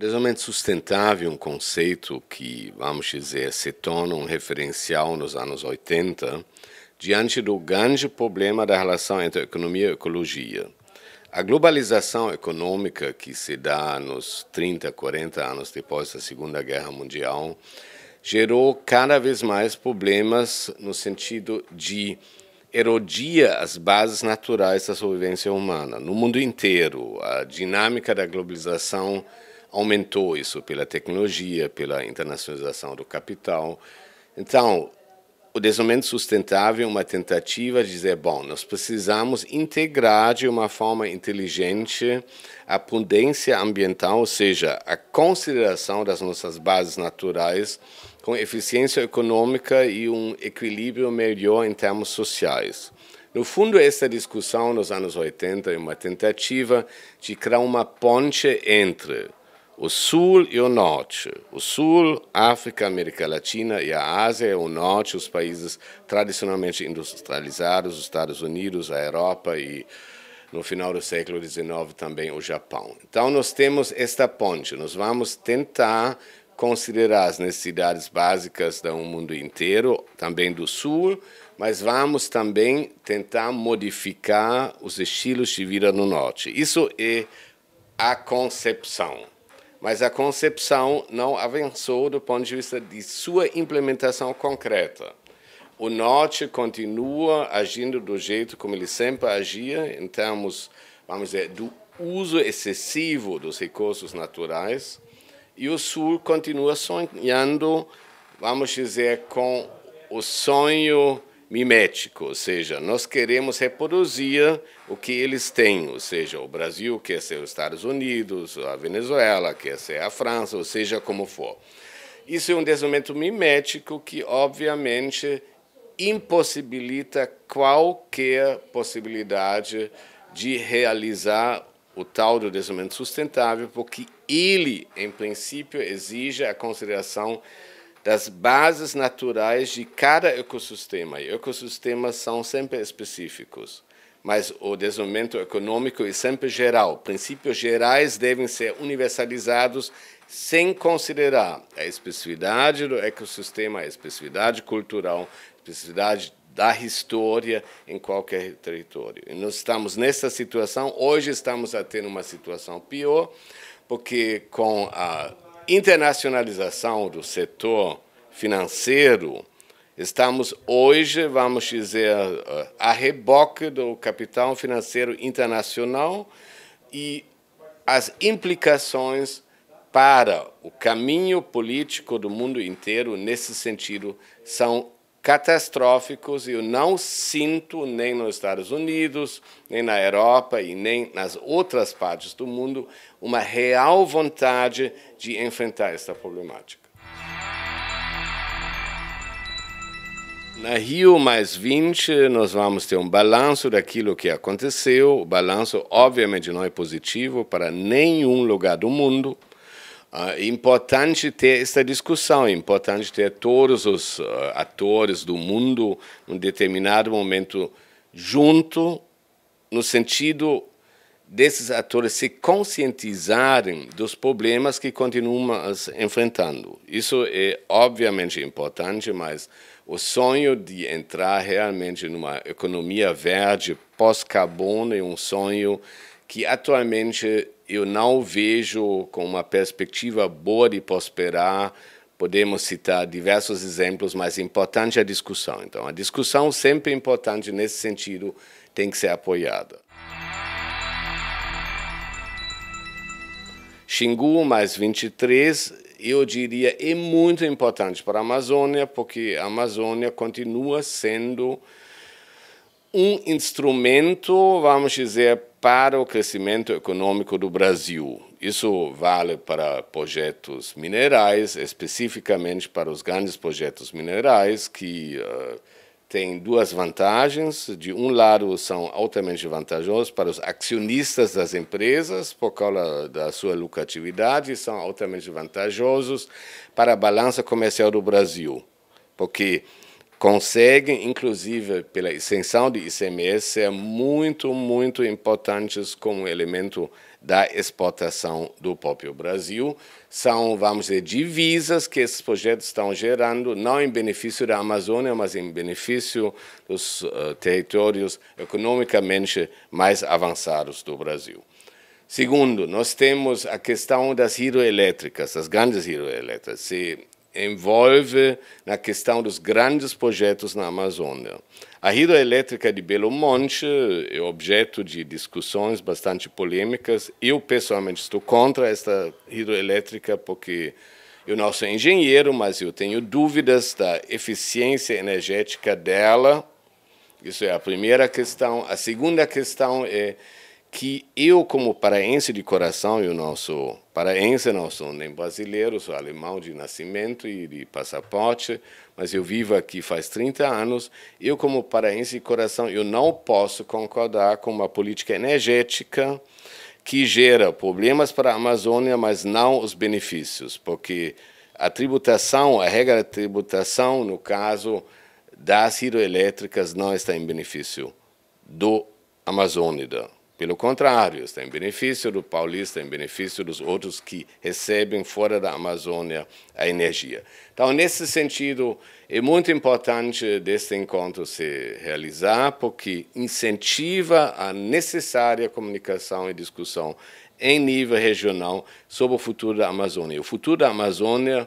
Desenvolvimento sustentável um conceito que, vamos dizer, se torna um referencial nos anos 80 diante do grande problema da relação entre economia e ecologia. A globalização econômica que se dá nos 30, 40 anos depois da Segunda Guerra Mundial gerou cada vez mais problemas no sentido de erodia as bases naturais da sobrevivência humana. No mundo inteiro, a dinâmica da globalização aumentou isso pela tecnologia, pela internacionalização do capital. Então, o desenvolvimento sustentável é uma tentativa de dizer, bom, nós precisamos integrar de uma forma inteligente a prudência ambiental, ou seja, a consideração das nossas bases naturais com eficiência econômica e um equilíbrio melhor em termos sociais. No fundo, essa discussão nos anos 80 é uma tentativa de criar uma ponte entre o Sul e o Norte. O Sul, África, América Latina e a Ásia, o Norte, os países tradicionalmente industrializados, os Estados Unidos, a Europa e, no final do século XIX, também o Japão. Então, nós temos esta ponte, nós vamos tentar considerar as necessidades básicas do mundo inteiro, também do Sul, mas vamos também tentar modificar os estilos de vida no Norte. Isso é a concepção mas a concepção não avançou do ponto de vista de sua implementação concreta. O Norte continua agindo do jeito como ele sempre agia, em termos, vamos dizer, do uso excessivo dos recursos naturais, e o Sul continua sonhando, vamos dizer, com o sonho mimético, ou seja, nós queremos reproduzir o que eles têm, ou seja, o Brasil quer é ser os Estados Unidos, a Venezuela quer é ser a França, ou seja, como for. Isso é um desenvolvimento mimético que, obviamente, impossibilita qualquer possibilidade de realizar o tal do desenvolvimento sustentável, porque ele, em princípio, exige a consideração das bases naturais de cada ecossistema. E ecossistemas são sempre específicos, mas o desenvolvimento econômico é sempre geral. Princípios gerais devem ser universalizados sem considerar a especificidade do ecossistema, a especificidade cultural, a especificidade da história em qualquer território. E nós estamos nessa situação, hoje estamos a ter uma situação pior, porque com a internacionalização do setor financeiro, estamos hoje, vamos dizer, eh, a reboque do capital financeiro internacional e as implicações para o caminho político do mundo inteiro nesse sentido são catastróficos e eu não sinto nem nos Estados Unidos, nem na Europa e nem nas outras partes do mundo uma real vontade de enfrentar esta problemática. Na Rio mais 20, nós vamos ter um balanço daquilo que aconteceu. O balanço, obviamente, não é positivo para nenhum lugar do mundo. Ah, é importante ter essa discussão, é importante ter todos os ah, atores do mundo, num determinado momento, junto, no sentido desses atores se conscientizarem dos problemas que continuam enfrentando. Isso é obviamente importante, mas o sonho de entrar realmente numa economia verde pós-carbono é um sonho que atualmente eu não vejo com uma perspectiva boa de prosperar. Podemos citar diversos exemplos, mas é importante a discussão. Então, a discussão sempre é importante nesse sentido, tem que ser apoiada. Xingu mais 23, eu diria, é muito importante para a Amazônia, porque a Amazônia continua sendo um instrumento, vamos dizer, para o crescimento econômico do Brasil. Isso vale para projetos minerais, especificamente para os grandes projetos minerais, que uh, têm duas vantagens. De um lado, são altamente vantajosos para os acionistas das empresas, por causa da sua lucratividade, e são altamente vantajosos para a balança comercial do Brasil, porque Conseguem, inclusive pela isenção de ICMS, ser muito, muito importantes como elemento da exportação do próprio Brasil. São, vamos dizer, divisas que esses projetos estão gerando, não em benefício da Amazônia, mas em benefício dos uh, territórios economicamente mais avançados do Brasil. Segundo, nós temos a questão das hidroelétricas, das grandes hidroelétricas. Se envolve na questão dos grandes projetos na Amazônia. A hidroelétrica de Belo Monte é objeto de discussões bastante polêmicas. Eu, pessoalmente, estou contra esta hidroelétrica porque eu não sou engenheiro, mas eu tenho dúvidas da eficiência energética dela. Isso é a primeira questão. A segunda questão é que eu, como paraense de coração, eu não sou paraense, não sou nem brasileiro, sou alemão de nascimento e de passaporte, mas eu vivo aqui faz 30 anos. Eu, como paraense de coração, eu não posso concordar com uma política energética que gera problemas para a Amazônia, mas não os benefícios, porque a tributação, a regra da tributação, no caso das hidroelétricas, não está em benefício do Amazônida. Pelo contrário, está em benefício do paulista, em benefício dos outros que recebem fora da Amazônia a energia. Então, nesse sentido, é muito importante deste encontro se realizar, porque incentiva a necessária comunicação e discussão em nível regional sobre o futuro da Amazônia. O futuro da Amazônia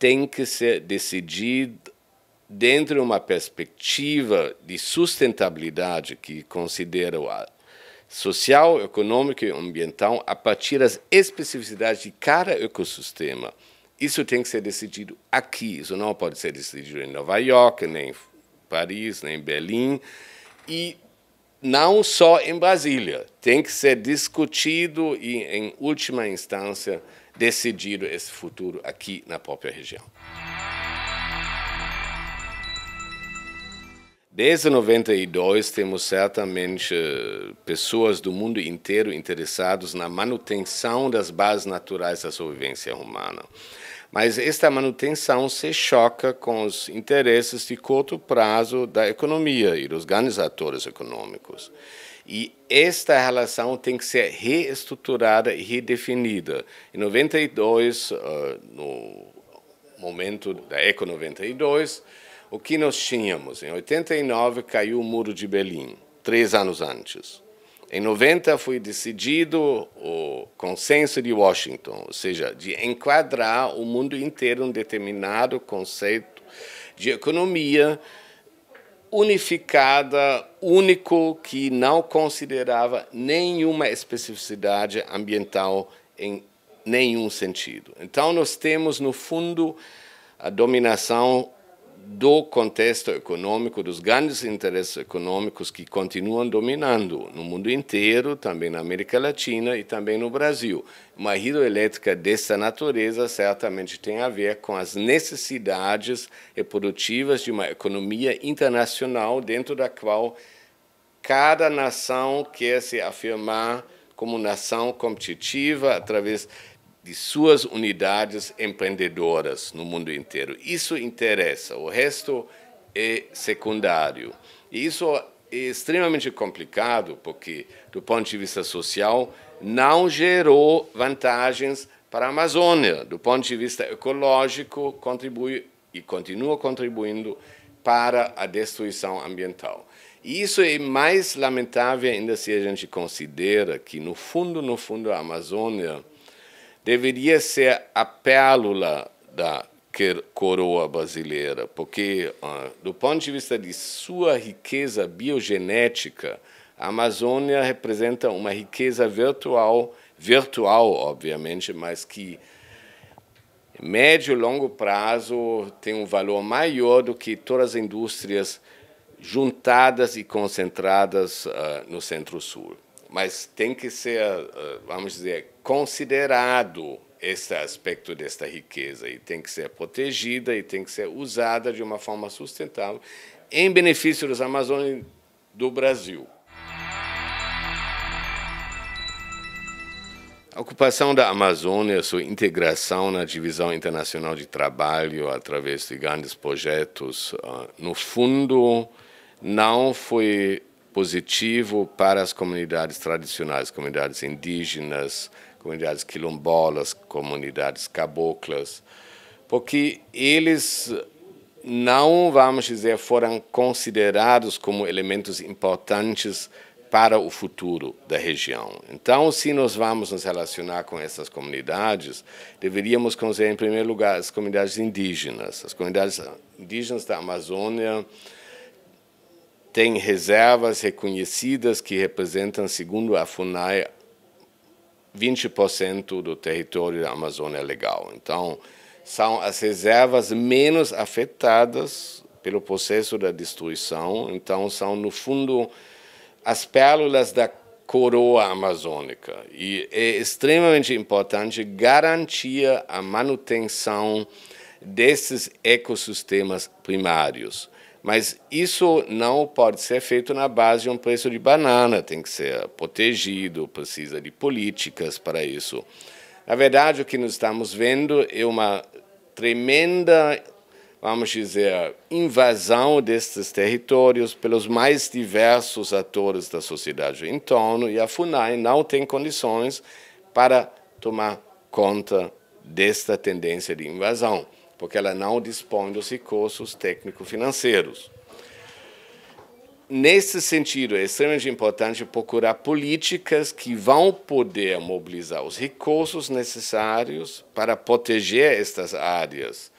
tem que ser decidido dentro de uma perspectiva de sustentabilidade que considera social, econômico e ambiental a partir das especificidades de cada ecossistema. Isso tem que ser decidido aqui, isso não pode ser decidido em Nova York, nem em Paris, nem em Berlim, e não só em Brasília. Tem que ser discutido e, em última instância, decidido esse futuro aqui na própria região. Desde 92 temos certamente eh, pessoas do mundo inteiro interessadas na manutenção das bases naturais da sobrevivência humana. Mas esta manutenção se choca com os interesses de curto prazo da economia e dos grandes atores econômicos. E esta relação tem que ser reestruturada e redefinida. Em 92, eh, no momento da Eco 92, o que nós tínhamos? Em 89 caiu o muro de Berlim, três anos antes. Em 90 foi decidido o consenso de Washington, ou seja, de enquadrar o mundo inteiro um determinado conceito de economia unificada, único, que não considerava nenhuma especificidade ambiental em nenhum sentido. Então, nós temos, no fundo, a dominação do contexto econômico, dos grandes interesses econômicos que continuam dominando no mundo inteiro, também na América Latina e também no Brasil. Uma hidroelétrica dessa natureza certamente tem a ver com as necessidades produtivas de uma economia internacional dentro da qual cada nação quer se afirmar como nação competitiva através de suas unidades empreendedoras no mundo inteiro. Isso interessa, o resto é secundário. E isso é extremamente complicado, porque, do ponto de vista social, não gerou vantagens para a Amazônia. Do ponto de vista ecológico, contribui e continua contribuindo para a destruição ambiental. E isso é mais lamentável ainda se a gente considera que, no fundo, no fundo, a Amazônia deveria ser a pérola da coroa brasileira, porque, do ponto de vista de sua riqueza biogenética, a Amazônia representa uma riqueza virtual, virtual, obviamente, mas que médio e longo prazo tem um valor maior do que todas as indústrias juntadas e concentradas uh, no Centro-Sul mas tem que ser, ah, vamos dizer, considerado esse aspecto desta riqueza e tem que ser protegida e tem que ser usada de uma forma sustentável em benefício dos Amazônicos do Brasil. A ocupação da Amazônia, sua integração na divisão internacional de trabalho através de grandes projetos, ah, no fundo, não foi positivo para as comunidades tradicionais, comunidades indígenas, comunidades quilombolas, comunidades caboclas, porque eles não, vamos dizer, foram considerados como elementos importantes para o futuro da região. Então, se nós vamos nos relacionar com essas comunidades, deveríamos considerar, em primeiro lugar, as comunidades indígenas. As comunidades indígenas da Amazônia, tem reservas reconhecidas que representam, segundo a FUNAI, 20% do território da Amazônia legal. Então, são as reservas menos afetadas pelo processo da destruição. Então, são, no fundo, as pérolas da coroa amazônica. E é extremamente importante garantir a manutenção desses ecossistemas primários. Mas isso não pode ser feito na base de um preço de banana, tem que ser protegido, precisa de políticas para isso. Na verdade, o que nós estamos vendo é uma tremenda, vamos dizer, invasão destes territórios pelos mais diversos atores da sociedade em torno, e a FUNAI não tem condições para tomar conta desta tendência de invasão porque ela não dispõe dos recursos técnico-financeiros. Nesse sentido, é extremamente importante procurar políticas que vão poder mobilizar os recursos necessários para proteger estas áreas,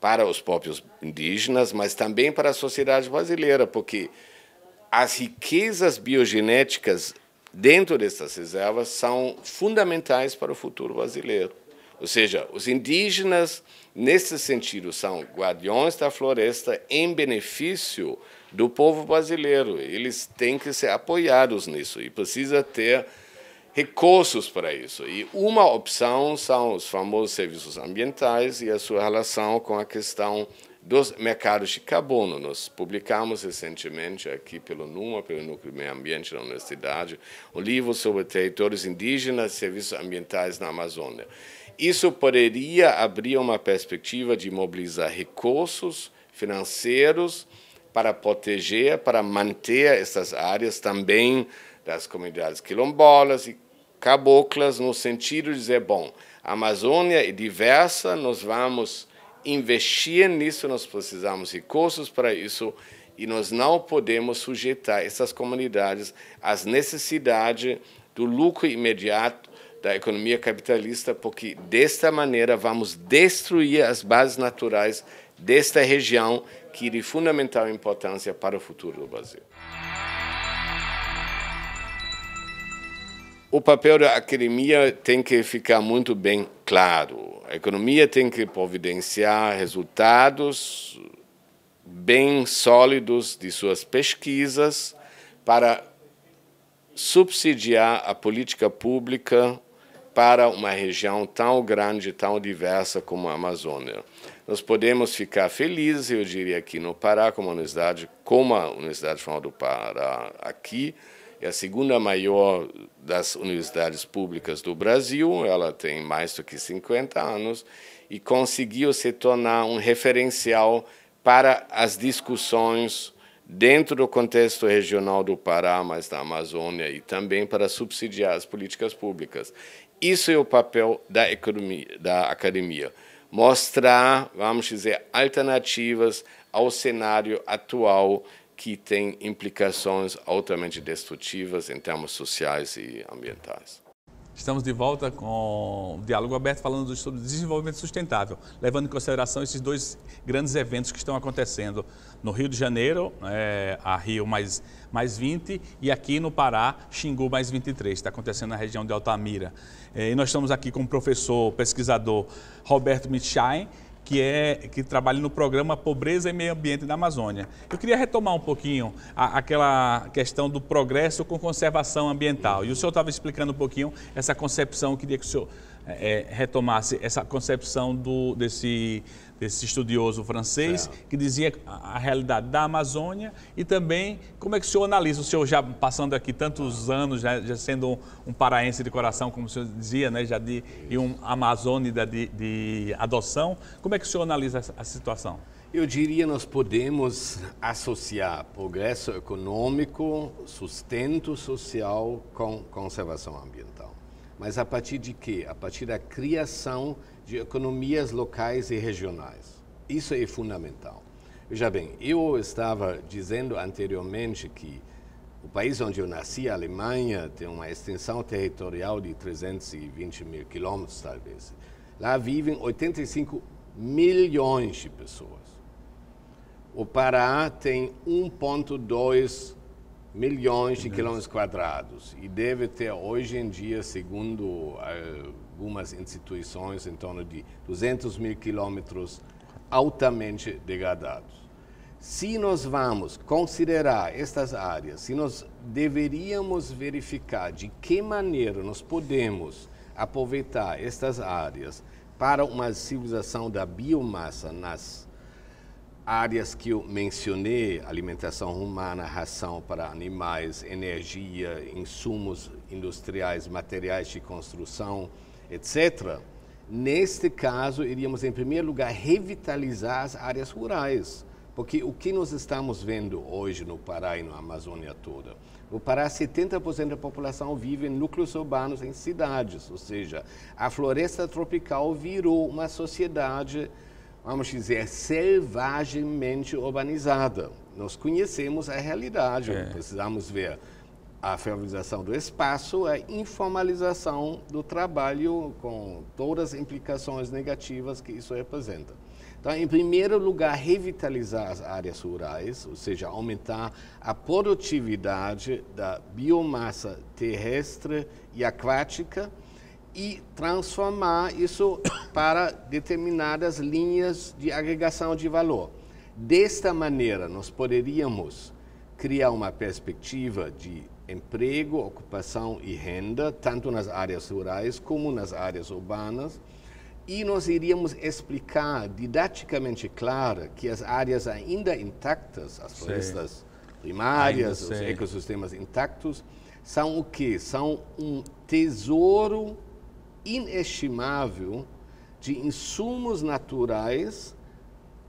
para os próprios indígenas, mas também para a sociedade brasileira, porque as riquezas biogenéticas dentro dessas reservas são fundamentais para o futuro brasileiro. Ou seja, os indígenas, nesse sentido, são guardiões da floresta em benefício do povo brasileiro. Eles têm que ser apoiados nisso e precisa ter recursos para isso. E uma opção são os famosos serviços ambientais e a sua relação com a questão dos mercados de carbono. Nós publicamos recentemente aqui pelo NUMA, pelo Núcleo Meio Ambiente da Universidade, um livro sobre territórios indígenas e serviços ambientais na Amazônia. Isso poderia abrir uma perspectiva de mobilizar recursos financeiros para proteger, para manter essas áreas também das comunidades quilombolas e caboclas, no sentido de dizer, bom, a Amazônia é diversa, nós vamos investir nisso, nós precisamos de recursos para isso e nós não podemos sujeitar essas comunidades às necessidades do lucro imediato da economia capitalista, porque desta maneira vamos destruir as bases naturais desta região que é de fundamental importância para o futuro do Brasil. O papel da academia tem que ficar muito bem claro. A economia tem que providenciar resultados bem sólidos de suas pesquisas para subsidiar a política pública para uma região tão grande, tão diversa como a Amazônia. Nós podemos ficar felizes, eu diria, aqui no Pará, como a Universidade, como a Universidade Federal do Pará aqui, é a segunda maior das universidades públicas do Brasil, ela tem mais do que 50 anos, e conseguiu se tornar um referencial para as discussões dentro do contexto regional do Pará, mas da Amazônia, e também para subsidiar as políticas públicas. Isso é o papel da, economia, da academia. Mostrar, vamos dizer, alternativas ao cenário atual que tem implicações altamente destrutivas em termos sociais e ambientais. Estamos de volta com o Diálogo Aberto falando sobre desenvolvimento sustentável, levando em consideração esses dois grandes eventos que estão acontecendo no Rio de Janeiro, é, a Rio mais, mais 20, e aqui no Pará, Xingu mais 23, está acontecendo na região de Altamira. É, e nós estamos aqui com o professor, pesquisador Roberto Mitschein, que, é, que trabalha no programa Pobreza e Meio Ambiente da Amazônia. Eu queria retomar um pouquinho a, aquela questão do progresso com conservação ambiental. E o senhor estava explicando um pouquinho essa concepção, eu queria que o senhor é, é retomasse essa concepção do, desse desse estudioso francês, que dizia a, realidade da Amazônia e também como é que o senhor analisa, o senhor já passando aqui tantos anos, já, né, já sendo um, um, paraense de coração, como o senhor dizia, né, já de, e um amazônida de, de adoção, como é que o senhor analisa a situação? Eu diria nós podemos associar progresso econômico, sustento social com conservação ambiental. Mas a partir de quê? A partir da criação de economias locais e regionais. Isso é fundamental. Veja bem, eu estava dizendo anteriormente que o país onde eu nasci, a Alemanha, tem uma extensão territorial de 320 mil quilômetros, talvez. Lá vivem 85 milhões de pessoas. O Pará tem 1,2 milhões de quilômetros quadrados e deve ter hoje em dia, segundo eh, algumas instituições, em torno de 200 mil quilômetros altamente degradados. Se nós vamos considerar estas áreas, se nós deveríamos verificar de que maneira nós podemos aproveitar estas áreas para uma civilização da biomassa nas áreas que eu mencionei, alimentação humana, ração para animais, energia, insumos industriais, materiais de construção, etc. Neste caso, iríamos em primeiro lugar revitalizar as áreas rurais, porque o que nós estamos vendo hoje no Pará e na Amazônia toda? No Pará, 70% da população vive em núcleos urbanos, em cidades, ou seja, a floresta tropical virou uma sociedade vamos dizer, é selvagemmente urbanizada. Nós conhecemos a realidade, é. precisamos ver a fertilização do espaço, a informalização do trabalho, com todas as implicações negativas que isso representa. Então, em primeiro lugar, revitalizar as áreas rurais, ou seja, aumentar a produtividade da biomassa terrestre e aquática e transformar isso para determinadas linhas de agregação de valor. Desta maneira, nós poderíamos criar uma perspectiva de emprego, ocupação e renda, tanto nas áreas rurais como nas áreas urbanas, e nós iríamos explicar didaticamente claro que as áreas ainda intactas, as florestas sim. primárias, os ecossistemas intactos, são o que? São um tesouro inestimável de insumos naturais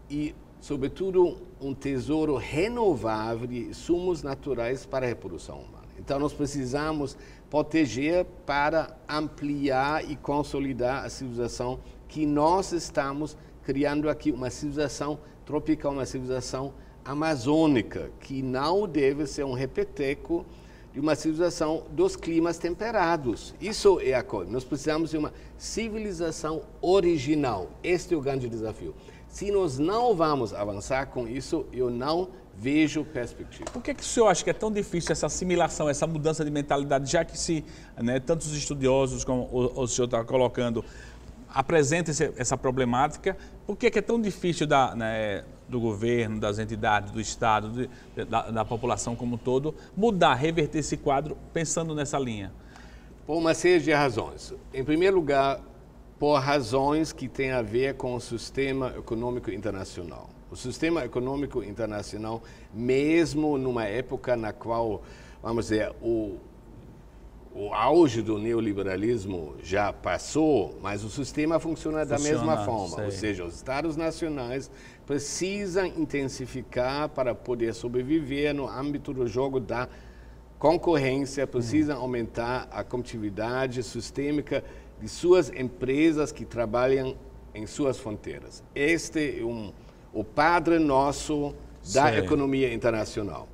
e, sobretudo, um tesouro renovável de insumos naturais para a reprodução humana. Então, nós precisamos proteger para ampliar e consolidar a civilização que nós estamos criando aqui, uma civilização tropical, uma civilização amazônica, que não deve ser um repeteco de uma civilização dos climas temperados. Isso é a coisa. Nós precisamos de uma civilização original. Este é o grande desafio. Se nós não vamos avançar com isso, eu não vejo perspectiva. Por que, que o senhor acha que é tão difícil essa assimilação, essa mudança de mentalidade, já que se né, tantos estudiosos, como o, o senhor está colocando, apresentam essa problemática, por que, que é tão difícil da, né, do governo, das entidades, do Estado, de, da, da, população como um todo, mudar, reverter esse quadro pensando nessa linha? Por uma série de razões. Em primeiro lugar, por razões que têm a ver com o sistema econômico internacional. O sistema econômico internacional, mesmo numa época na qual, vamos dizer, o, o auge do neoliberalismo já passou, mas o sistema funciona, funciona da mesma forma. Sei. Ou seja, os Estados nacionais precisa intensificar para poder sobreviver no âmbito do jogo da concorrência, precisa uhum. aumentar a competitividade sistêmica de suas empresas que trabalham em suas fronteiras. Este é um, o padre nosso da Sim. economia internacional.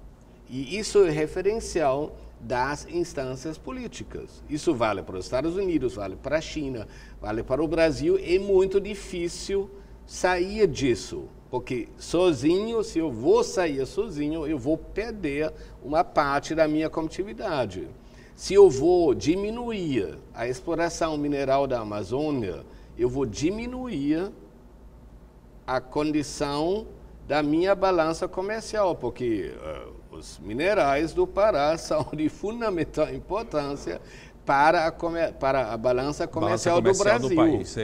E isso é referencial das instâncias políticas. Isso vale para os Estados Unidos, vale para a China, vale para o Brasil. É muito difícil sair disso. Porque sozinho, se eu vou sair sozinho, eu vou perder uma parte da minha competitividade. Se eu vou diminuir a exploração mineral da Amazônia, eu vou diminuir a condição da minha balança comercial, porque uh, os minerais do Pará são de fundamental importância para a, para a balança comercial, balança comercial do Brasil. Do país,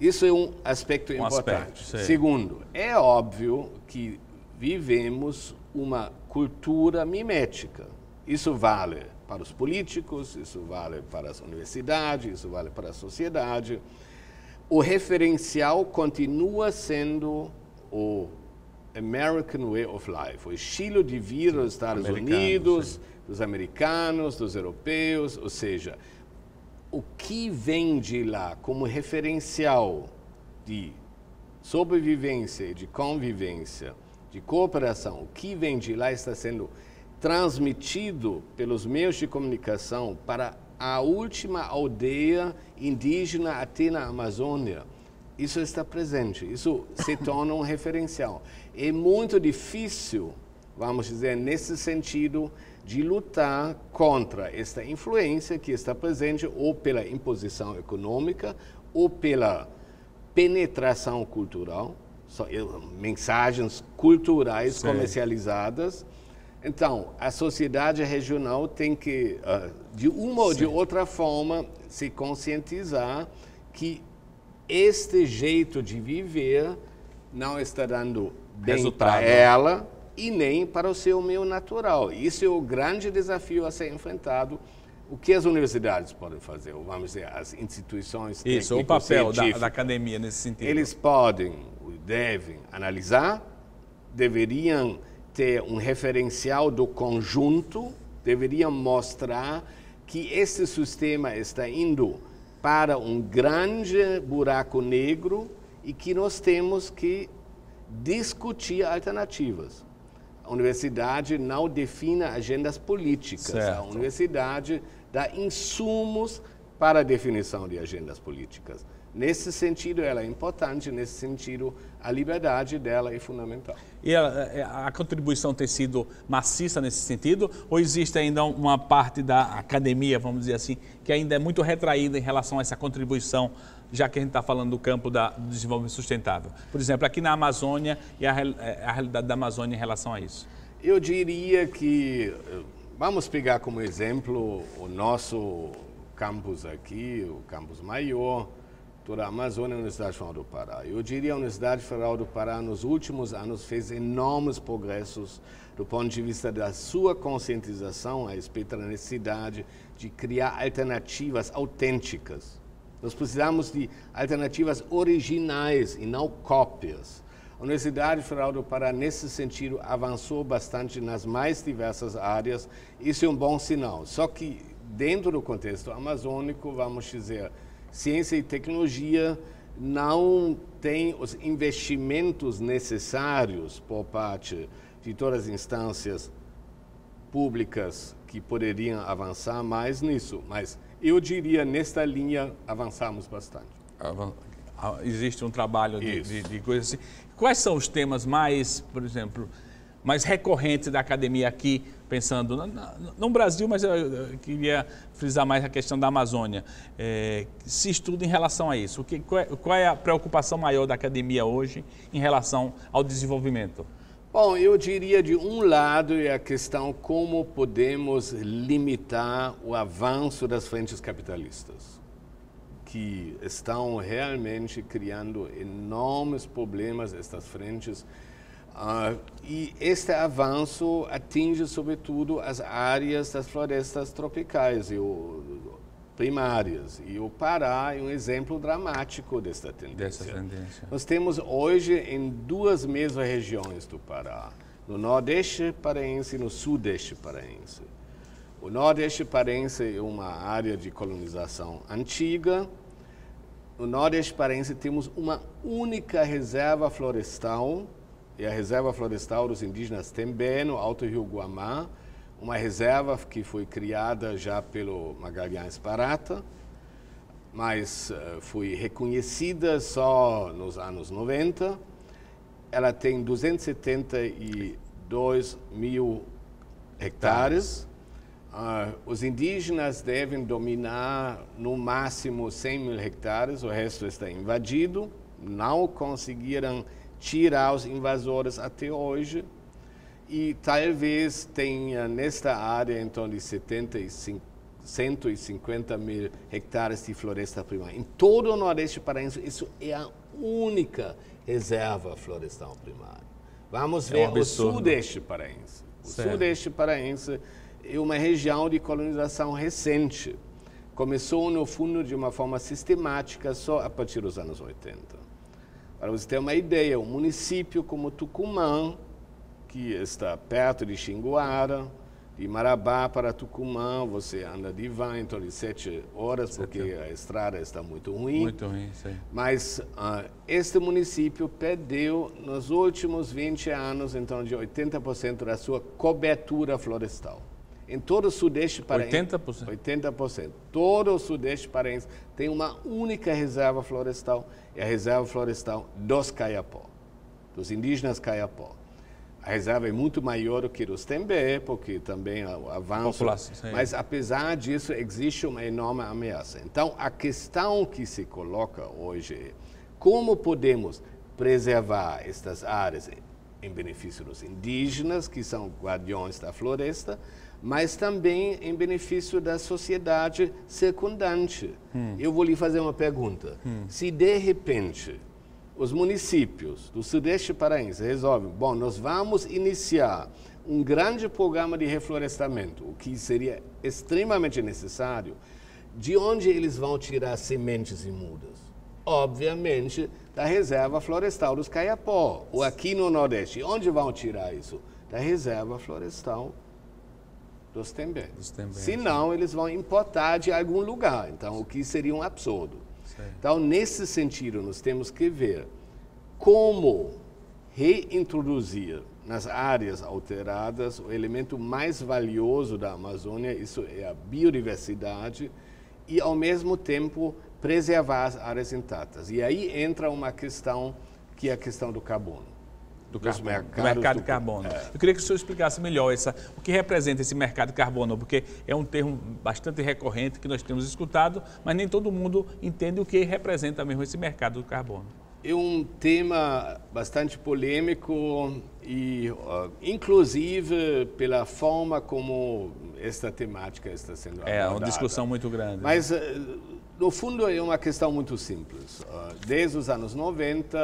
isso é um aspecto um importante. Aspecto, é. Segundo, é óbvio que vivemos uma cultura mimética. Isso vale para os políticos, isso vale para as universidades, isso vale para a sociedade. O referencial continua sendo o American Way of Life, o estilo de vida dos Estados Unidos, sim. dos americanos, dos europeus, ou seja, o que vem de lá como referencial de sobrevivência, de convivência, de cooperação, o que vem de lá está sendo transmitido pelos meios de comunicação para a última aldeia indígena até na Amazônia. Isso está presente, isso se torna um referencial. É muito difícil, vamos dizer, nesse sentido, de lutar contra esta influência que está presente ou pela imposição econômica ou pela penetração cultural, mensagens culturais Sim. comercializadas. Então, a sociedade regional tem que, ah, de uma ou Sim. de outra forma, se conscientizar que este jeito de viver não está dando bem para ela, e nem para o seu meio natural. Isso é o grande desafio a ser enfrentado. O que as universidades podem fazer, ou vamos dizer, as instituições Isso, o papel da, da, academia nesse sentido. Eles podem, devem analisar, deveriam ter um referencial do conjunto, deveriam mostrar que esse sistema está indo para um grande buraco negro e que nós temos que discutir alternativas. A universidade não define agendas políticas. Certo. A universidade dá insumos para a definição de agendas políticas. Nesse sentido, ela é importante, nesse sentido, a liberdade dela é fundamental. E a, é, é, a, contribuição tem sido maciça nesse sentido? Ou existe ainda uma parte da academia, vamos dizer assim, que ainda é muito retraída em relação a essa contribuição, já que a gente está falando do campo da, do desenvolvimento sustentável? Por exemplo, aqui na Amazônia e a, é, a realidade da Amazônia em relação a isso? Eu diria que, vamos pegar como exemplo o nosso campus aqui, o campus maior, Toda a Amazônia, é a Universidade Federal do Pará. Eu diria a Universidade Federal do Pará, nos últimos anos, fez enormes progressos do ponto de vista da sua conscientização a respeito da necessidade de criar alternativas autênticas. Nós precisamos de alternativas originais e não cópias. A Universidade Federal do Pará, nesse sentido, avançou bastante nas mais diversas áreas. Isso é um bom sinal. Só que, dentro do contexto amazônico, vamos dizer, ciência e tecnologia não tem os investimentos necessários por parte de todas as instâncias públicas que poderiam avançar mais nisso. Mas eu diria, nesta linha, avançamos bastante. Existe um trabalho de, de, de coisas assim. Quais são os temas mais, por exemplo, mais recorrente da academia aqui, pensando no, no Brasil, mas eu, queria frisar mais a questão da Amazônia. É, se estuda em relação a isso. O que, qual é, qual é a preocupação maior da academia hoje em relação ao desenvolvimento? Bom, eu diria de um lado é a questão como podemos limitar o avanço das frentes capitalistas, que estão realmente criando enormes problemas, estas frentes Uh, e este avanço atinge sobretudo as áreas das florestas tropicais e o, primárias. E o Pará é um exemplo dramático desta tendência. tendência. Nós temos hoje em duas mesmas regiões do Pará, no Nordeste paraense e no Sudeste paraense. O Nordeste paraense é uma área de colonização antiga. No Nordeste paraense temos uma única reserva florestal e a Reserva Florestal dos Indígenas Tembé, no Alto Rio Guamá, uma reserva que foi criada já pelo Magalhães Parata, mas eh, foi reconhecida só nos anos 90. Ela tem 272 mil hectares. Uh, os indígenas devem dominar no máximo 100 mil hectares, o resto está invadido. Não conseguiram tirar os invasores até hoje. E talvez tenha nesta área em torno de 75, 150 mil hectares de floresta primária. Em todo o Nordeste Paraense, isso é a única reserva florestal primária. Vamos ver é um o Sudeste Paraense. O certo. Sudeste Paraense é uma região de colonização recente. Começou no fundo de uma forma sistemática só a partir dos anos 80. Para você ter uma ideia, um município como Tucumã, que está perto de Xinguara, de Marabá para Tucumã, você anda de van em torno de sete horas, porque a estrada está muito ruim. Muito ruim, sim. Mas uh, este município perdeu, nos últimos 20 anos, então, de 80% da sua cobertura florestal em todo o sudeste paraense. 80%? 80%. Todo o sudeste paraense tem uma única reserva florestal, é a reserva florestal dos Caiapó, dos indígenas Caiapó. A reserva é muito maior do que dos Tembé, porque também avança. Mas apesar disso, existe uma enorme ameaça. Então, a questão que se coloca hoje é como podemos preservar estas áreas em benefício dos indígenas, que são guardiões da floresta, mas também em benefício da sociedade circundante. Hum. Eu vou lhe fazer uma pergunta. Hum. Se de repente os municípios do Sudeste Paraense resolvem, bom, nós vamos iniciar um grande programa de reflorestamento, o que seria extremamente necessário, de onde eles vão tirar sementes e mudas? Obviamente, da reserva florestal dos Caiapó, ou aqui no Nordeste. Onde vão tirar isso? Da reserva florestal dos Tembé. Se não, eles vão importar de algum lugar, então o que seria um absurdo. Então, nesse sentido, nós temos que ver como reintroduzir nas áreas alteradas o elemento mais valioso da Amazônia, isso é a biodiversidade, e ao mesmo tempo preservar as áreas intactas. E aí entra uma questão que é a questão do carbono do, dos mercados, do mercado de carbono. É. Eu queria que o senhor explicasse melhor essa, o que representa esse mercado de carbono, porque é um termo bastante recorrente que nós temos escutado, mas nem todo mundo entende o que representa mesmo esse mercado do carbono. É um tema bastante polêmico e, inclusive, pela forma como esta temática está sendo abordada. É uma discussão muito grande. Né? Mas eh, no fundo é uma questão muito simples. Desde os anos 90,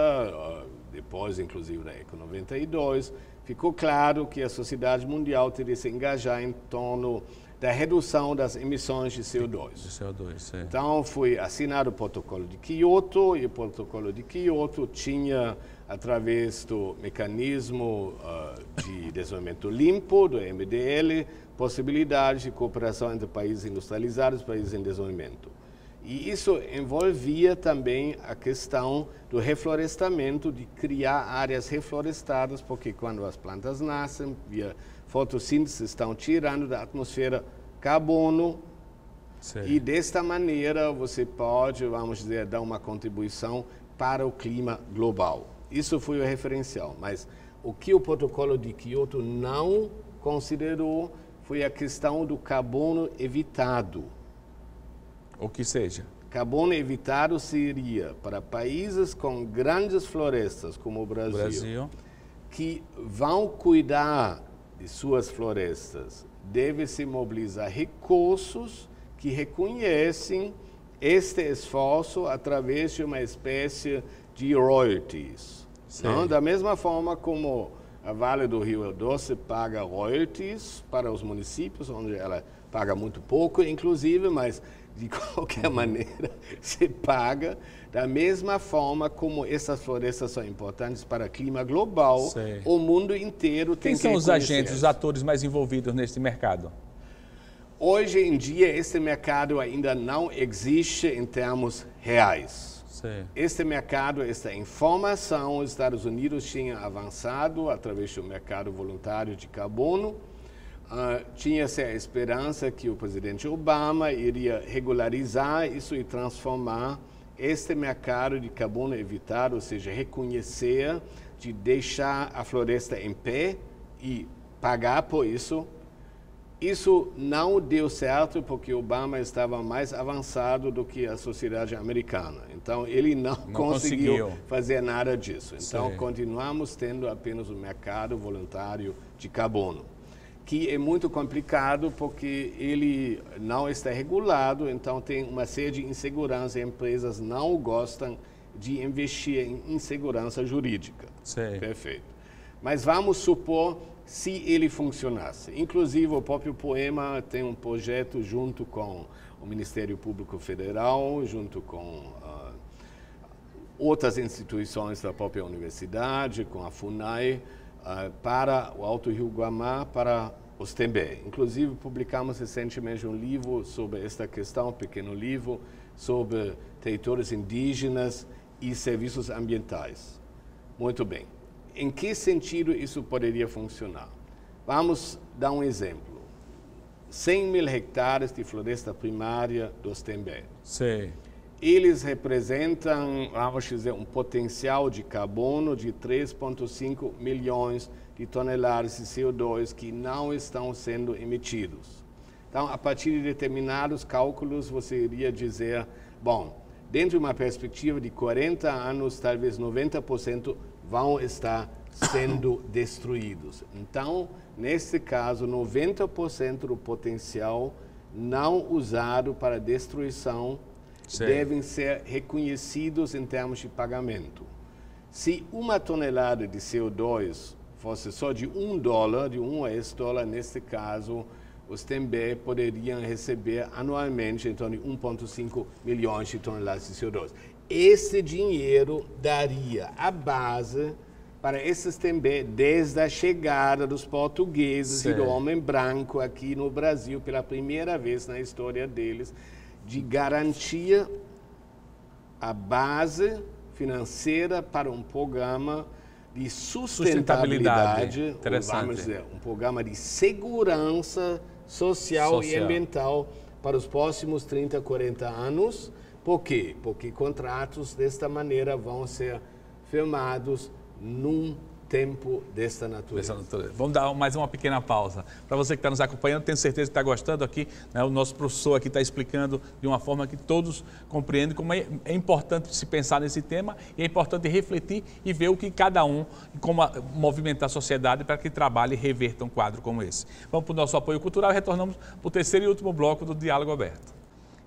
depois inclusive da ECO 92, ficou claro que a sociedade mundial teria se engajar em torno da redução das emissões de CO2. De CO2 é. Então foi assinado o protocolo de Kyoto e o protocolo de Kyoto tinha através do mecanismo uh, de desenvolvimento limpo do MDL possibilidade de cooperação entre países industrializados e países em desenvolvimento. E isso envolvia também a questão do reflorestamento, de criar áreas reflorestadas, porque quando as plantas nascem, via fotossíntese, estão tirando da atmosfera carbono. Sim. E desta maneira você pode, vamos dizer, dar uma contribuição para o clima global. Isso foi o referencial, mas o que o protocolo de Kyoto não considerou foi a questão do carbono evitado o que seja. Carbono evitado seria para países com grandes florestas, como o Brasil, Brasil. que vão cuidar de suas florestas, deve-se mobilizar recursos que reconhecem este esforço através de uma espécie de royalties. Não? Da mesma forma como a Vale do Rio Doce paga royalties para os municípios, onde ela paga muito pouco, inclusive, mas de qualquer maneira, se paga da mesma forma como essas florestas são importantes para o clima global, Sei. o mundo inteiro Quem tem que Quem são os agentes, os atores mais envolvidos neste mercado? Hoje em dia, esse mercado ainda não existe em termos reais. Este mercado está em formação. Os Estados Unidos tinham avançado através do mercado voluntário de carbono Uh, ah, tinha-se a esperança que o presidente Obama iria regularizar isso e transformar este mercado de carbono evitado, ou seja, reconhecer de deixar a floresta em pé e pagar por isso. Isso não deu certo porque Obama estava mais avançado do que a sociedade americana. Então, ele não, não conseguiu, conseguiu, fazer nada disso. Então, Sim. continuamos tendo apenas o um mercado voluntário de carbono que é muito complicado porque ele não está regulado, então tem uma série de insegurança. Empresas não gostam de investir em insegurança jurídica. Perfeito. Mas vamos supor se ele funcionasse. Inclusive, o próprio poema tem um projeto junto com o Ministério Público Federal, junto com uh, outras instituições da própria universidade, com a FUNAI, ah, para o Alto Rio Guamá, para os Tembé. Inclusive, publicamos recentemente um livro sobre esta questão, um pequeno livro, sobre territórios indígenas e serviços ambientais. Muito bem. Em que sentido isso poderia funcionar? Vamos dar um exemplo. 100 mil hectares de floresta primária dos Tembé. Sim eles representam, vamos dizer, um potencial de carbono de 3,5 milhões de toneladas de CO2 que não estão sendo emitidos. Então, a partir de determinados cálculos, você iria dizer, bom, dentro de uma perspectiva de 40 anos, talvez 90% vão estar sendo destruídos. Então, nesse caso, 90% do potencial não usado para destruição Sim. devem ser reconhecidos em termos de pagamento. Se uma tonelada de CO2 fosse só de um dólar, de um US dólar, neste caso, os Tembé poderiam receber anualmente em torno de 1,5 milhões de toneladas de CO2. Esse dinheiro daria a base para esses Tembé desde a chegada dos portugueses Sim. e do homem branco aqui no Brasil pela primeira vez na história deles de garantia a base financeira para um programa de sustentabilidade, sustentabilidade vamos dizer, um programa de segurança social, social, e ambiental para os próximos 30, 40 anos. Por quê? Porque contratos desta maneira vão ser firmados num tempo desta natureza. natureza. Vamos dar mais uma pequena pausa. Para você que está nos acompanhando, tenho certeza que está gostando aqui. Né? O nosso professor aqui está explicando de uma forma que todos compreendem como é, é, importante se pensar nesse tema e é importante refletir e ver o que cada um, como a, movimentar a sociedade para que trabalhe e reverta um quadro como esse. Vamos para o nosso apoio cultural e retornamos para o terceiro e último bloco do Diálogo Aberto.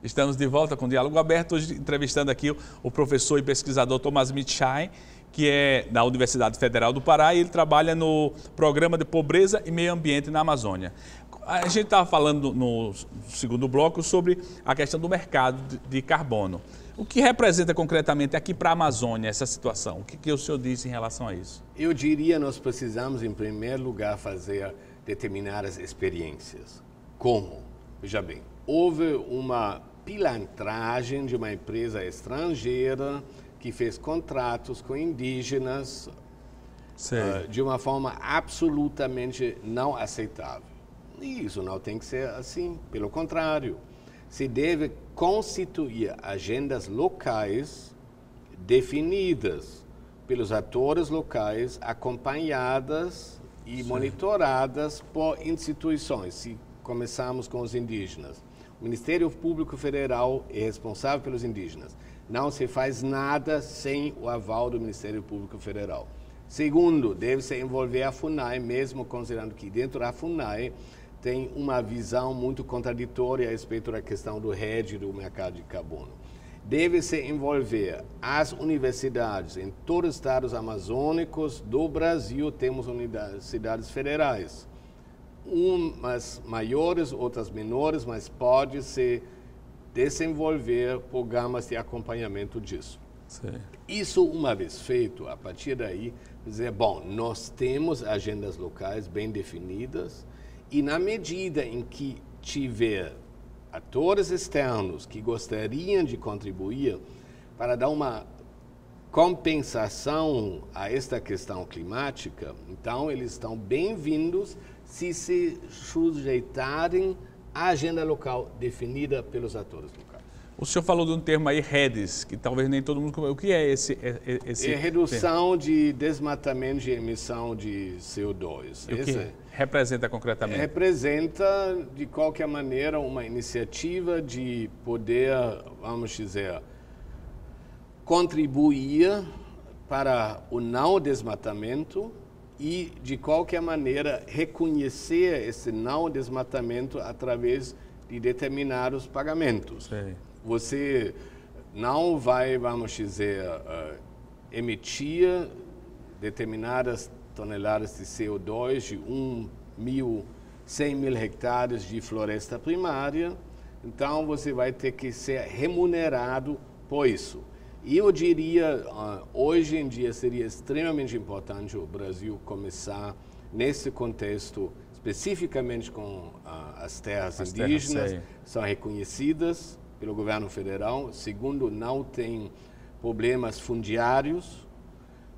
Estamos de volta com o Diálogo Aberto, hoje entrevistando aqui o professor e pesquisador Thomas Mitschein, que é da Universidade Federal do Pará e ele trabalha no programa de pobreza e meio ambiente na Amazônia. A gente estava falando no segundo bloco sobre a questão do mercado de carbono. O que representa concretamente aqui para a Amazônia essa situação? O que, que o senhor disse em relação a isso? Eu diria nós precisamos, em primeiro lugar, fazer determinar as experiências. Como? Veja bem, houve uma pilantragem de uma empresa estrangeira que fez contratos com indígenas uh, de uma forma absolutamente não aceitável. E isso não tem que ser assim, pelo contrário, se deve constituir agendas locais definidas pelos atores locais, acompanhadas e Sim. monitoradas por instituições. Se começarmos com os indígenas, o Ministério Público Federal é responsável pelos indígenas. Não se faz nada sem o aval do Ministério Público Federal. Segundo, deve-se envolver a FUNAI, mesmo considerando que dentro da FUNAI tem uma visão muito contraditória a respeito da questão do RED do mercado de carbono. Deve-se envolver as universidades em todos os estados amazônicos do Brasil, temos universidades federais umas maiores, outras menores, mas pode se desenvolver programas de acompanhamento disso. Sim. Isso, uma vez feito, a partir daí, dizer, bom, nós temos agendas locais bem definidas e na medida em que tiver atores externos que gostariam de contribuir para dar uma compensação a esta questão climática, então eles estão bem-vindos se se sujeitarem à agenda local definida pelos atores locais. O senhor falou de um termo aí, redes, que talvez nem todo mundo... O que é esse, é, é, esse É redução termo? de desmatamento de emissão de CO2. E o que é representa concretamente? Representa, de qualquer maneira, uma iniciativa de poder, vamos dizer, contribuir para o não desmatamento e, de qualquer maneira, reconhecer esse não desmatamento através de determinados pagamentos. Sim. Você não vai, vamos dizer, uh, emitir determinadas toneladas de CO2 de 1 mil, 100 mil hectares de floresta primária, então você vai ter que ser remunerado por isso. E eu diria, ah, hoje em dia seria extremamente importante o Brasil começar nesse contexto, especificamente com ah, as terras as indígenas, terras, são reconhecidas pelo governo federal. Segundo, não tem problemas fundiários,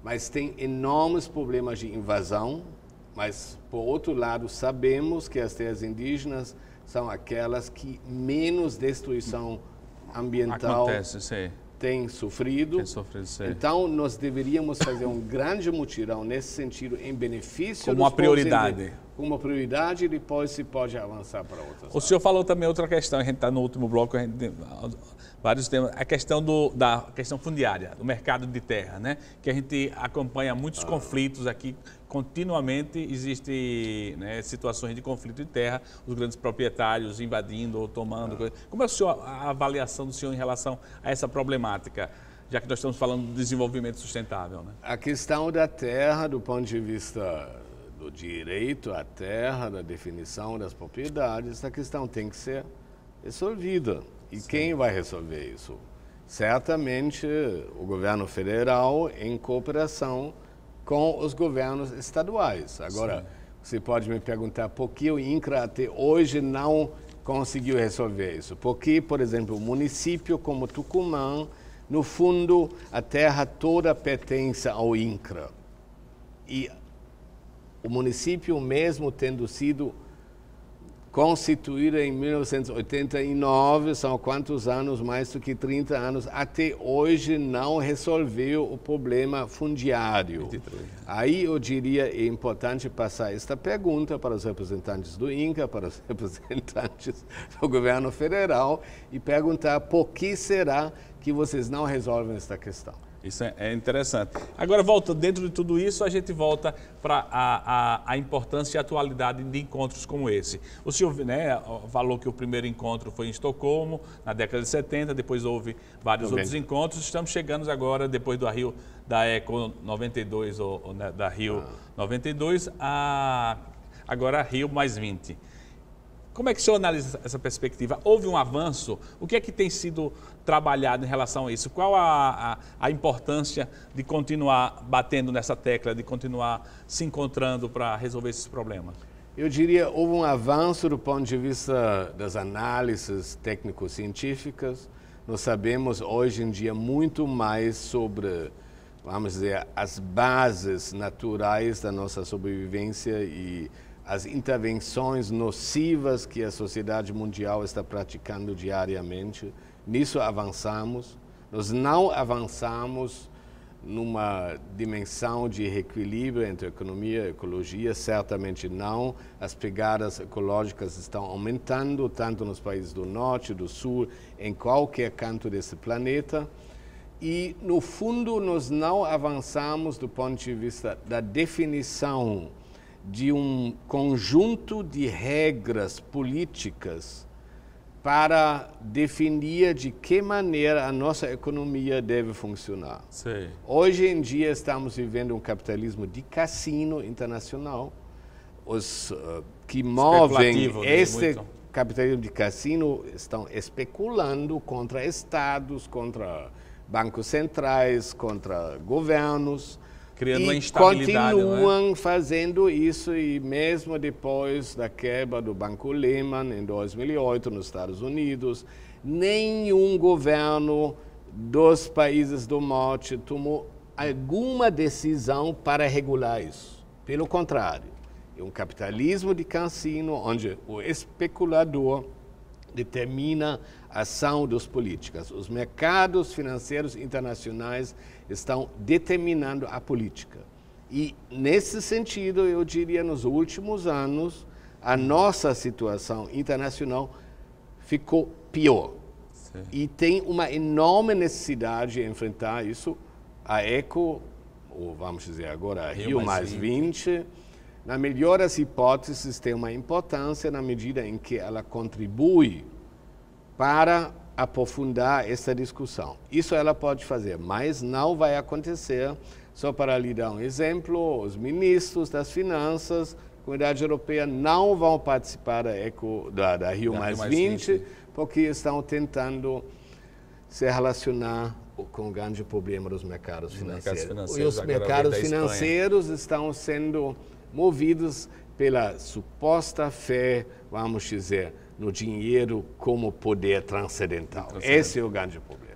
mas tem enormes problemas de invasão. Mas, por outro lado, sabemos que as terras indígenas são aquelas que menos destruição ambiental Acontece, sim tem sofrido. Tem sofrido sim. Então, nós deveríamos fazer um grande mutirão nesse sentido, em benefício Como uma prioridade. Como uma prioridade depois se pode avançar para outras. O áreas. senhor falou também outra questão, a gente está no último bloco, a gente tem ah, vários temas, a questão do, da questão fundiária, do mercado de terra, né? Que a gente acompanha muitos ah. conflitos aqui continuamente existem né, situações de conflito de terra, os grandes proprietários invadindo ou tomando. Ah. Como é a, senhora, a avaliação do senhor em relação a essa problemática? Já que nós estamos falando de desenvolvimento sustentável, né? A questão da terra, do ponto de vista do direito à terra, da definição das propriedades, essa questão tem que ser resolvida. E Sim. quem vai resolver isso? Certamente o governo federal, em cooperação com os governos estaduais. Agora, Sim. você pode me perguntar por que o INCRA até hoje não conseguiu resolver isso. Porque, por exemplo, um município como Tucumã, no fundo, a terra toda pertence ao INCRA. E o município, mesmo tendo sido constituída em 1989, são quantos anos, mais do que 30 anos, até hoje não resolveu o problema fundiário. 23. Aí eu diria é importante passar esta pergunta para os representantes do INCA, para os representantes do governo federal e perguntar por que será que vocês não resolvem esta questão. Isso é, é, interessante. Agora, volta, dentro de tudo isso, a gente volta para a, a, a, importância e atualidade de encontros como esse. O senhor né, falou que o primeiro encontro foi em Estocolmo, na década de 70, depois houve vários Também. outros encontros. Estamos chegando agora, depois do Rio da Eco 92, ou, ou né, da Rio ah. 92, a, agora Rio mais 20. Como é que o senhor analisa essa perspectiva? Houve um avanço? O que é que tem sido trabalhado em relação a isso? Qual a, a, a importância de continuar batendo nessa tecla, de continuar se encontrando para resolver esses problemas? Eu diria houve um avanço do ponto de vista das análises técnico-científicas. Nós sabemos hoje em dia muito mais sobre, vamos dizer, as bases naturais da nossa sobrevivência e as intervenções nocivas que a sociedade mundial está praticando diariamente. Nisso avançamos. Nós não avançamos numa dimensão de reequilíbrio entre economia e ecologia, certamente não. As pegadas ecológicas estão aumentando, tanto nos países do norte, do sul, em qualquer canto desse planeta. E, no fundo, nós não avançamos do ponto de vista da definição de um conjunto de regras políticas para definir de que maneira a nossa economia deve funcionar. Sim. Hoje em dia estamos vivendo um capitalismo de cassino internacional. Os uh, que movem esse capitalismo de cassino estão especulando contra estados, contra bancos centrais, contra governos criando e uma instabilidade. É? continuam né? fazendo isso e mesmo depois da quebra do Banco Lehman em 2008 nos Estados Unidos, nenhum governo dos países do norte tomou alguma decisão para regular isso. Pelo contrário, é um capitalismo de cansino onde o especulador determina a ação dos políticas. Os mercados financeiros internacionais estão determinando a política. E, nesse sentido, eu diria, nos últimos anos, a nossa situação internacional ficou pior. Sim. E tem uma enorme necessidade de enfrentar isso. A ECO, ou vamos dizer agora, Rio, Rio mais 20, 20 na melhor das hipóteses, tem uma importância na medida em que ela contribui para aprofundar essa discussão. Isso ela pode fazer, mas não vai acontecer. Só para lhe dar um exemplo, os ministros das finanças, comunidade europeia, não vão participar da, Eco, da, da Rio, da mais, 20, 20, porque estão tentando se relacionar com o grande problema dos mercados financeiros. Mercados financeiros e os mercados financeiros estão sendo movidos pela suposta fé, vamos dizer, no dinheiro como poder transcendental. transcendental. Esse é o grande problema.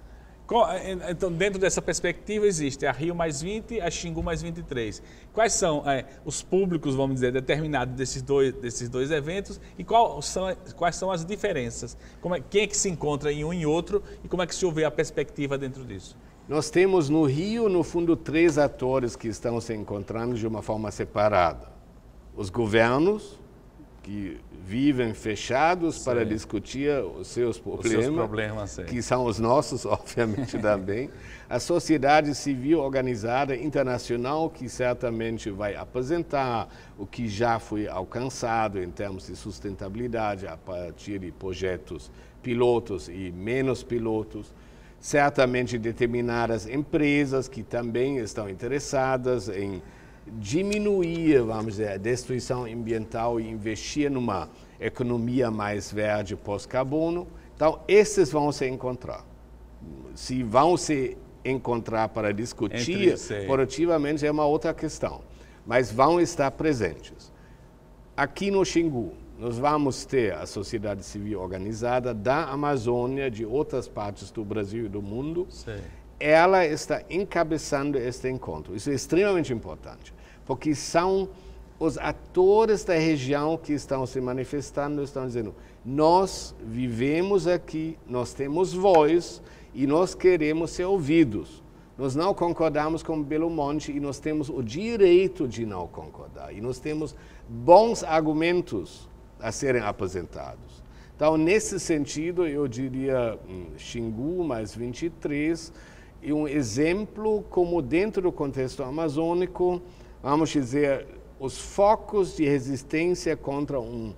Então, dentro dessa perspectiva, existe a Rio mais 20, a Xingu mais 23. Quais são é, os públicos, vamos dizer, determinados desses dois, desses dois eventos e qual são, quais são as diferenças? Como é, quem é que se encontra em um e outro e como é que se vê a perspectiva dentro disso? Nós temos no Rio, no fundo, três atores que estão se encontrando de uma forma separada: os governos, que vivem fechados Sim. para discutir os seus problemas, os seus problemas que são os nossos, obviamente, também. A sociedade civil organizada internacional, que certamente vai apresentar o que já foi alcançado em termos de sustentabilidade a partir de projetos pilotos e menos pilotos certamente determinadas empresas que também estão interessadas em diminuir, vamos dizer, a destruição ambiental e investir numa economia mais verde pós-carbono. Então, esses vão se encontrar. Se vão se encontrar para discutir produtivamente é uma outra questão, mas vão estar presentes. Aqui no Xingu, nós vamos ter a sociedade civil organizada da Amazônia, de outras partes do Brasil e do mundo ela está encabeçando este encontro. Isso é extremamente importante, porque são os atores da região que estão se manifestando, estão dizendo: nós vivemos aqui, nós temos voz e nós queremos ser ouvidos. Nós não concordamos com Belo Monte e nós temos o direito de não concordar. E nós temos bons argumentos a serem apresentados. Então, nesse sentido, eu diria hum, Xingu mais 23 e um exemplo como dentro do contexto amazônico, vamos dizer, os focos de resistência contra um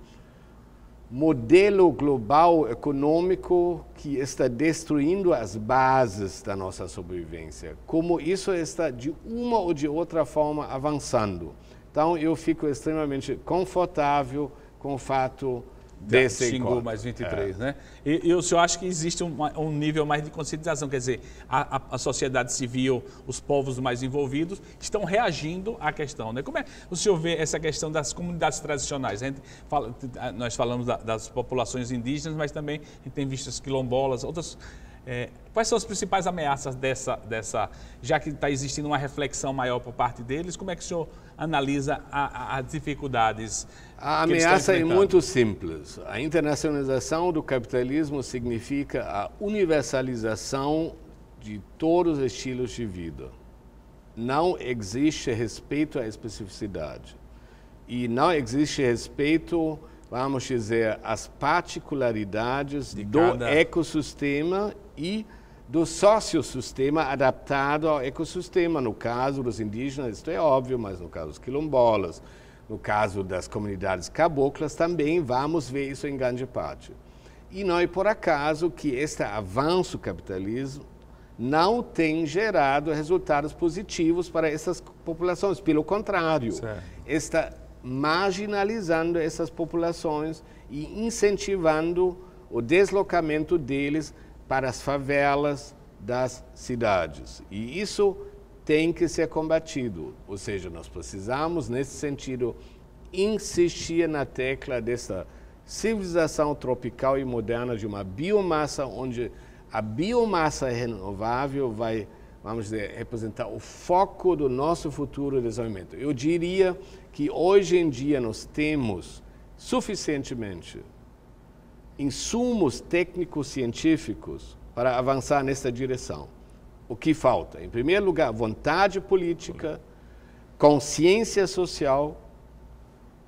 modelo global econômico que está destruindo as bases da nossa sobrevivência. Como isso está de uma ou de outra forma avançando. Então eu fico extremamente confortável com o fato desse Xingu mais 23, é. né? E, e o senhor acha que existe um, um nível mais de conscientização, quer dizer, a, a, a, sociedade civil, os povos mais envolvidos estão reagindo à questão, né? Como é o senhor vê essa questão das comunidades tradicionais? Fala, nós falamos da, das populações indígenas, mas também a gente tem vistas quilombolas, outras é, quais são as principais ameaças dessa, dessa já que está existindo uma reflexão maior por parte deles, como é que o senhor analisa as dificuldades? A ameaça é muito simples. A internacionalização do capitalismo significa a universalização de todos os estilos de vida. Não existe respeito à especificidade. E não existe respeito vamos dizer, às particularidades do cada... ecossistema e do sociosistema adaptado ao ecossistema. No caso dos indígenas, isso é óbvio, mas no caso dos quilombolas, no caso das comunidades caboclas, também vamos ver isso em grande parte. E não é por acaso que este avanço capitalismo não tem gerado resultados positivos para essas populações. Pelo contrário, certo. está marginalizando essas populações e incentivando o deslocamento deles para as favelas das cidades. E isso tem que ser combatido. Ou seja, nós precisamos, nesse sentido, insistir na tecla dessa civilização tropical e moderna de uma biomassa onde a biomassa renovável vai, vamos dizer, representar o foco do nosso futuro desenvolvimento. Eu diria que hoje em dia nós temos suficientemente insumos técnicos científicos para avançar nessa direção. O que falta? Em primeiro lugar, vontade política, consciência social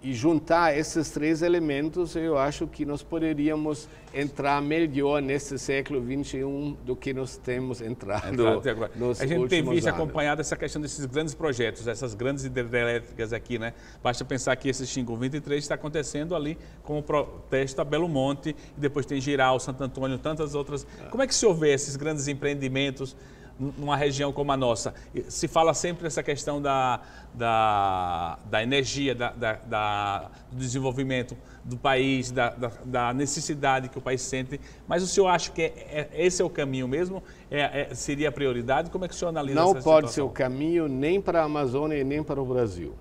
e juntar esses três elementos, eu acho que nós poderíamos entrar melhor nesse século 21 do que nós temos entrado. agora. a gente tem visto anos. acompanhado essa questão desses grandes projetos, essas grandes hidrelétricas aqui, né? Basta pensar que esse Xingu 23 está acontecendo ali com o protesto a Belo Monte, e depois tem Giral, Santo Antônio, tantas outras. É. Como é que se houver esses grandes empreendimentos numa região como a nossa. Se fala sempre essa questão da, da, da energia, da, da, da, do desenvolvimento do país, da, da, necessidade que o país sente, mas o senhor acha que é, é, esse é o caminho mesmo? É, é seria a prioridade? Como é que o senhor analisa Não pode situação? ser o caminho nem para a Amazônia e nem para o Brasil,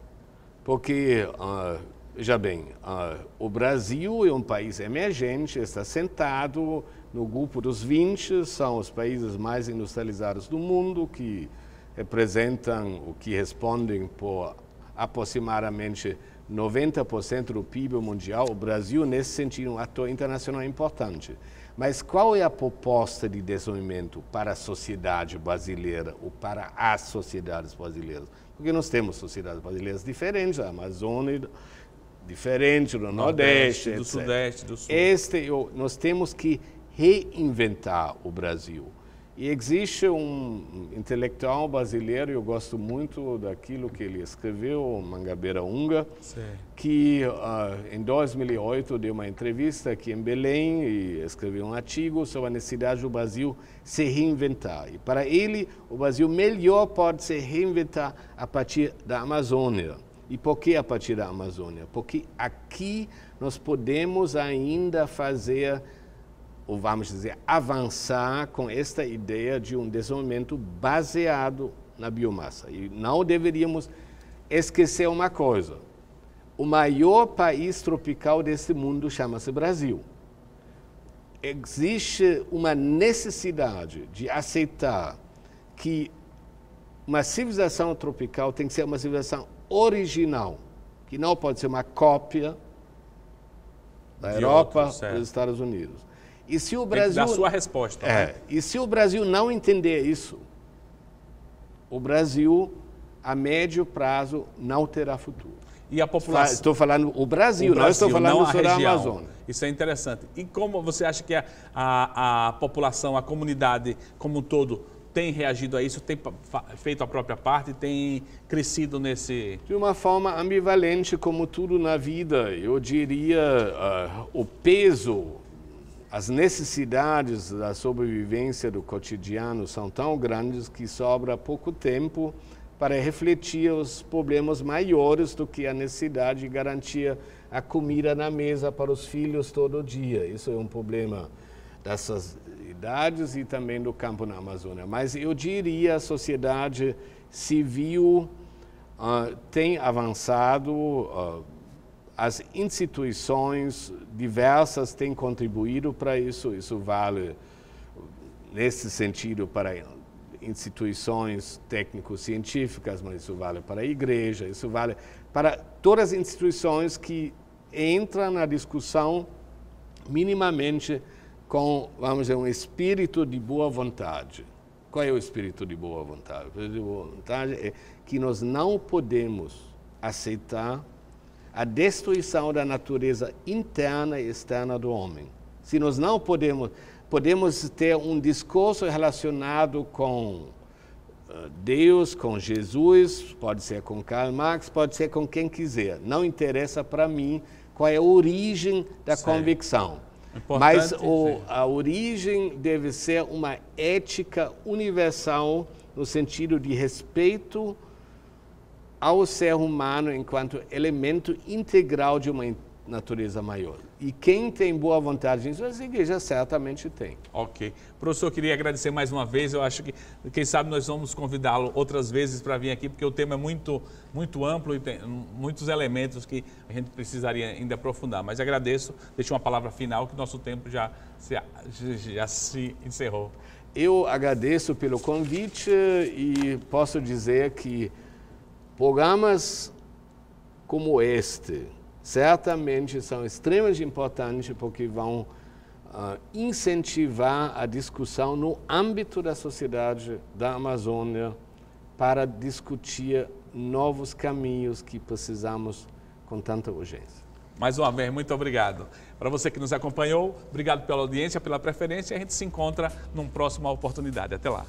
porque uh, já bem, uh, o Brasil é um país emergente, está sentado no grupo dos 20, são os países mais industrializados do mundo, que representam o que respondem por aproximadamente 90% do PIB mundial. O Brasil, nesse sentido, é um ator internacional importante. Mas qual é a proposta de desenvolvimento para a sociedade brasileira ou para as sociedades brasileiras? Porque nós temos sociedades brasileiras diferentes, a Amazônia diferente do Nordeste, Nordeste do etc. Sudeste, do Sul. Este, nós temos que reinventar o Brasil. E existe um intelectual brasileiro, eu gosto muito daquilo que ele escreveu, Mangabeira Unga, Sim. que uh, em 2008 deu uma entrevista aqui em Belém e escreveu um artigo sobre a necessidade do Brasil se reinventar. E para ele, o Brasil melhor pode se reinventar a partir da Amazônia. E por que a partir da Amazônia? Porque aqui nós podemos ainda fazer, ou vamos dizer, avançar com esta ideia de um desenvolvimento baseado na biomassa. E não deveríamos esquecer uma coisa: o maior país tropical deste mundo chama-se Brasil. Existe uma necessidade de aceitar que uma civilização tropical tem que ser uma civilização original, que não pode ser uma cópia da De Europa, outro, dos Estados Unidos. E se o Brasil da sua resposta. É, né? E se o Brasil não entender isso, o Brasil a médio prazo não terá futuro. E a população. Estou falando o Brasil, o Brasil não estou falando não a, região. a Amazônia. Isso é interessante. E como você acha que a, a, a população, a comunidade como um todo tem reagido a isso, tem feito a própria parte, tem crescido nesse. De uma forma ambivalente, como tudo na vida. Eu diria uh, o peso, as necessidades da sobrevivência do cotidiano são tão grandes que sobra pouco tempo para refletir os problemas maiores do que a necessidade de garantir a comida na mesa para os filhos todo dia. Isso é um problema dessas e também do campo na Amazônia. Mas eu diria a sociedade civil uh, tem avançado, uh, as instituições diversas têm contribuído para isso, isso vale nesse sentido para instituições técnico-científicas, mas isso vale para a igreja, isso vale para todas as instituições que entram na discussão minimamente com, vamos dizer, um espírito de boa vontade. Qual é o espírito de boa vontade? O espírito de boa vontade é que nós não podemos aceitar a destruição da natureza interna e externa do homem. Se nós não podemos, podemos ter um discurso relacionado com eh, Deus, com Jesus, pode ser com Karl Marx, pode ser com quem quiser. Não interessa para mim qual é a origem da Sim. convicção. Importante Mas o, a origem deve ser uma ética universal no sentido de respeito ao ser humano enquanto elemento integral de uma natureza maior. E quem tem boa vontade nisso, as igrejas certamente tem. Ok. Professor, eu queria agradecer mais uma vez. Eu acho que, quem sabe, nós vamos convidá-lo outras vezes para vir aqui, porque o tema é muito, muito amplo e tem muitos elementos que a gente precisaria ainda aprofundar. Mas agradeço, deixo uma palavra final, que nosso tempo já se, já se encerrou. Eu agradeço pelo convite e posso dizer que programas como este, certamente são extremamente importantes porque vão uh, incentivar a discussão no âmbito da sociedade da Amazônia para discutir novos caminhos que precisamos com tanta urgência. Mais uma vez, muito obrigado. Para você que nos acompanhou, obrigado pela audiência, pela preferência. A gente se encontra numa próxima oportunidade. Até lá.